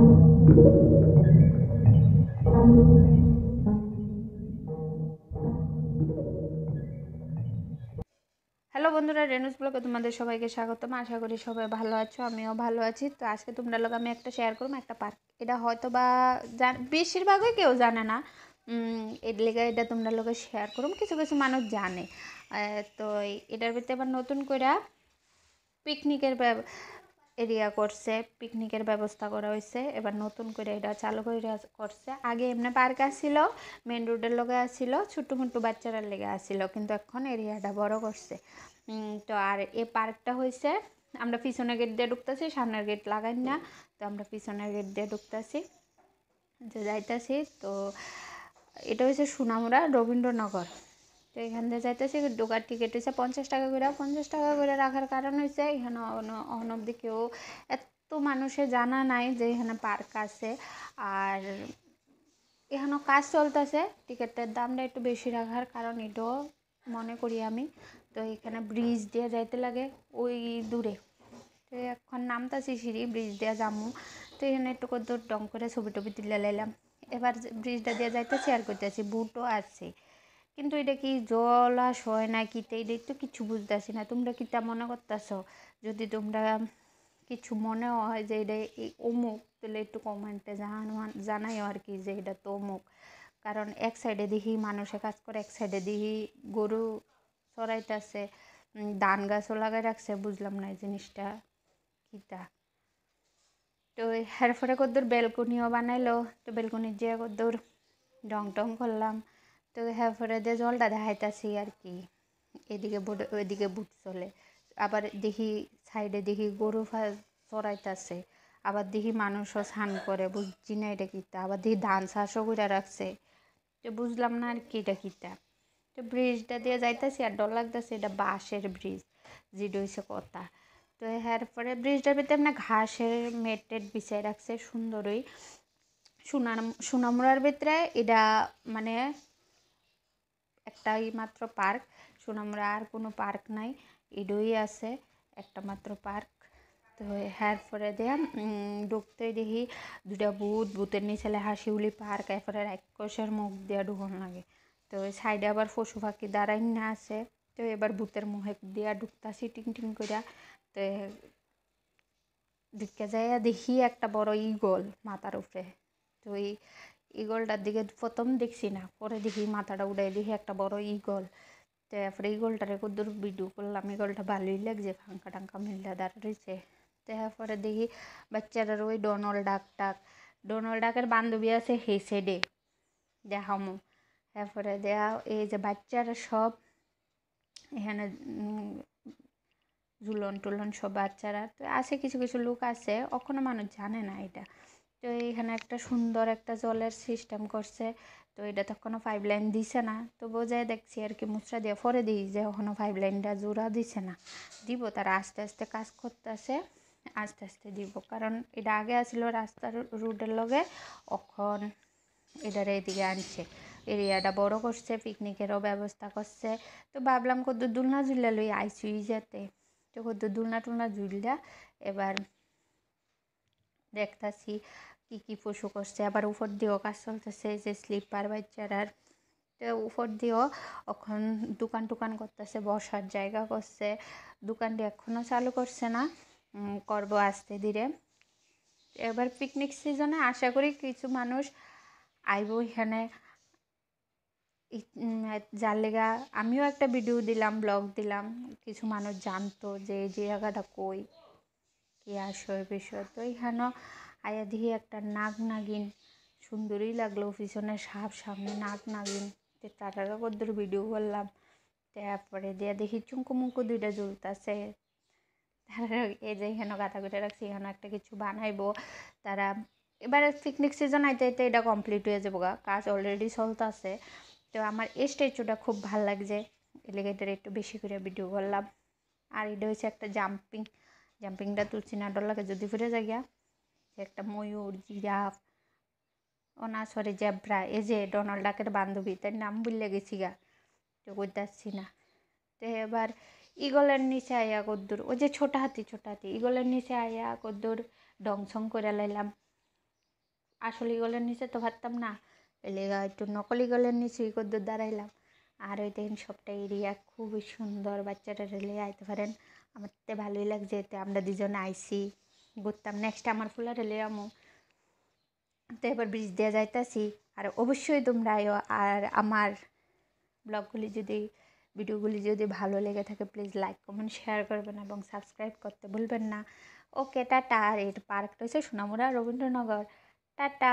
hello বন্ধুরা রেনুস ব্লগে তোমাদের সবাইকে স্বাগতম আশা করি সবাই ভালো আছো আমিও ভালো আছি তো আজকে তোমরা লোক আমি একটা শেয়ার করবো একটা পার্ক এটা হয়তো বা জান বেশিরভাগই কেউ জানে না এর লেগে এটা তোমরা লোকে শেয়ার করুম কিছু কিছু মানুষ জানে তো এটার ভিতরে আবার নতুন করে পিকনিকের এরিয়া করছে পিকনিকের ব্যবস্থা করা হয়েছে এবার নতুন করে এটা চালু করে করছে আগে এমনি পার্ক আসছিল মেন রোডের লগে আসছিল ছোটো মুট্টু বাচ্চারা লেগে আসছিল কিন্তু এখন এরিয়াটা বড় করছে তো আর এ পার্কটা হয়েছে আমরা পিছনের গেট দিয়ে ঢুকতেছি সামনের গেট লাগাই না তো আমরা পিছনের গেট দিয়ে ঢুকতেছি যে যাইতেছি তো এটা হচ্ছে সুনামরা রবীন্দ্রনগর তো এখান দিয়ে যাইতেছি ডোকার টিকিট হয়েছে পঞ্চাশ টাকা করে পঞ্চাশ টাকা করে রাখার কারণ হয়েছে এখানে অন অব্দি কেউ এত মানুষে জানা নাই যে এখানে পার্ক আছে আর এখানে কাজ চলতেছে টিকিটের দামটা একটু বেশি রাখার কারণ এটাও মনে করি আমি তো এখানে ব্রিজ দিয়ে যাইতে লাগে ওই দূরে তো এখন নামতাছি সিঁড়ি ব্রিজ দিয়ে যামু তো এখানে একটু দৌড় ডং করে ছবি টবি তুলে লাইলাম এবার ব্রিজটা দিয়ে যাইতেছি আর করতেছি বুটও আছে কিন্তু এটা কি জল হয় না কিতে এটা তো কিছু আসি না তোমরা কিতা মনে করতেছ যদি তোমরা কিছু মনে হয় যে এটা এই অমুক তাহলে একটু কমেন্টে জানান জানাই আর কি যে এটা তো অমুক কারণ এক সাইডে দেখি মানুষে কাজ করে এক সাইডে দেখি গরু চড়াইতেছে ধান গাছও লাগাই রাখছে বুঝলাম না এই জিনিসটা কিতা তো এরপরে কদ্দুর বেলকনিও বানাইলো তো বেলকনির যে কদ্দুর ডং টং করলাম তো হ্যাঁ পরে যে জলটা দেখাইতেছি আর কি এদিকে এদিকে বুট চলে আবার দেখি সাইডে দেখি গরু চড়াইতেছে আবার দেখি মানুষও স্নান করে বুঝছি না এটা কিতা আবার দেখি ধান চাষও করে রাখছে তো বুঝলাম না আর কি এটা কিতা তো ব্রিজটা দিয়ে যাইতেছি আর ডর লাগতেছে এটা বাঁশের ব্রিজ যে হয়েছে কথা তো হ্যার পরে ব্রিজটার ভিতরে আপনার ঘাসের মেট টেট রাখছে সুন্দরই সোনার সোনামুড়ার ভিতরে এটা মানে একটাই মাত্র পার্ক সুনামরা আর কোনো পার্ক নাই ইডোই আছে একটা মাত্র পার্ক তো হ্যার পরে দিয়া ডুকতে দেখি দুটা বুত বুতের নিচে হাসিউলি পার্ক এরপরে রাক্ষসের মুখ দিয়া ঢুকন লাগে তো সাইডে আবার পশু পাখি দাঁড়াই না আছে তো এবার বুতের মুখে দিয়া ঢুকতাছি টিং টিং করিয়া তো ঢুকে যাইয়া দেখি একটা বড় ইগল মাথার উপরে তো এই ইগলটার দিকে প্রথম দেখছি না পরে দেখি মাথাটা উড়াই দেখি একটা বড় ইগল তারপরে ইগলটারে কুদুর ভিডিও করলাম ইগলটা ভালোই লাগছে ফাঁকা টাঙ্কা মিল্লা দাঁড়িয়েছে তারপরে দেখি বাচ্চাটার ওই ডোনল ডাক টাক ডোনল ডাকের বান্ধবী আছে সেই সাইডে দেখামো তারপরে দেয়া এই যে বাচ্চারা সব এখানে ঝুলন টুলন সব বাচ্চারা তো আছে কিছু কিছু লোক আছে অখনো মানুষ জানে না এটা তো এখানে একটা সুন্দর একটা জলের সিস্টেম করছে তো এটা তো কোনো পাইপ লাইন দিছে না তো বোঝায় দেখছি আর কি মুচড়া দিয়ে পরে দিই যে ওখানে পাইপ লাইনটা জোড়া দিছে না দিব তারা আস্তে আস্তে কাজ আসে আস্তে আস্তে দিব কারণ এটা আগে আসলো রাস্তার রুটের লগে অখন এটার এদিকে আনছে এরিয়াটা বড় করছে পিকনিকেরও ব্যবস্থা করছে তো ভাবলাম কদ্দুর দুলনা ঝুললা লই আইসুই যেতে তো কদ্দুর দুলনা টুলনা জুললা এবার দেখতাছি কি কি পশু করছে আবার উপর দিয়েও কাজ চলতেছে যে স্লিপার বাচ্চারার উপর দিয়েও এখন দোকান টোকান করতেছে বসার জায়গা করছে দোকানটি এখনও চালু করছে না করব আস্তে ধীরে এবার পিকনিক সিজনে আশা করি কিছু মানুষ আইব এখানে যার লেগা আমিও একটা ভিডিও দিলাম ব্লগ দিলাম কিছু মানুষ জানতো যে যে জায়গাটা কই আসর বিষয় তো এইখানে আয়া দিয়ে একটা নাগ নাগিন সুন্দরই লাগলো পিছনে সাপ সামনে নাগ নাগিন তো তারা কদ্দুর ভিডিও করলাম তারপরে দিয়া দেখি চুঙ্কু মুঙ্কু দুইটা জ্বলতেছে তারা এই যে এখানে গাঁথা গুটে রাখছি এখানে একটা কিছু বানাইবো তারা এবারে পিকনিক সিজন আইতে আইতে এটা কমপ্লিট হয়ে যাবো গা কাজ অলরেডি চলতেছে তো আমার এই স্ট্যাচুটা খুব ভাল লাগছে এলিগেটার একটু বেশি করে ভিডিও করলাম আর এটা হচ্ছে একটা জাম্পিং জাম্পিংটা তুলছি না ডর লাগে যদি ফিরে যাই গিয়া একটা ময়ূর জিরাফ অনাসরে জ্যাব্রা এই যে ডোনাল্ড ডাকের বান্ধবী তার নাম বললে গেছি গা তো করতেছি না তো এবার ইগলের নিচে আয়া কদ্দুর ও যে ছোট হাতি ছোট হাতি ইগলের নিচে আয়া কদ্দুর ডংসং করে লাইলাম আসল ইগলের নিচে তো ভাবতাম না এলে একটু নকল ইগলের নিচে কদ্দুর দাঁড়াইলাম আর ওই দেখেন সবটা এরিয়া খুবই সুন্দর বাচ্চারা রেলে আইতে পারেন আমার তো ভালোই লাগছে এতে আমরা দুজন আইসি ঘুরতাম নেক্সট আমার ফুলারে আমো তো এবার ব্রিজ দিয়ে যাইতাছি আর অবশ্যই তোমরা আয়ো আর আমার ব্লগগুলি যদি ভিডিওগুলি যদি ভালো লেগে থাকে প্লিজ লাইক কমেন্ট শেয়ার করবেন এবং সাবস্ক্রাইব করতে ভুলবেন না ওকে টাটা আর এর পার্ক রয়েছে সোনামুড়া রবীন্দ্রনগর টাটা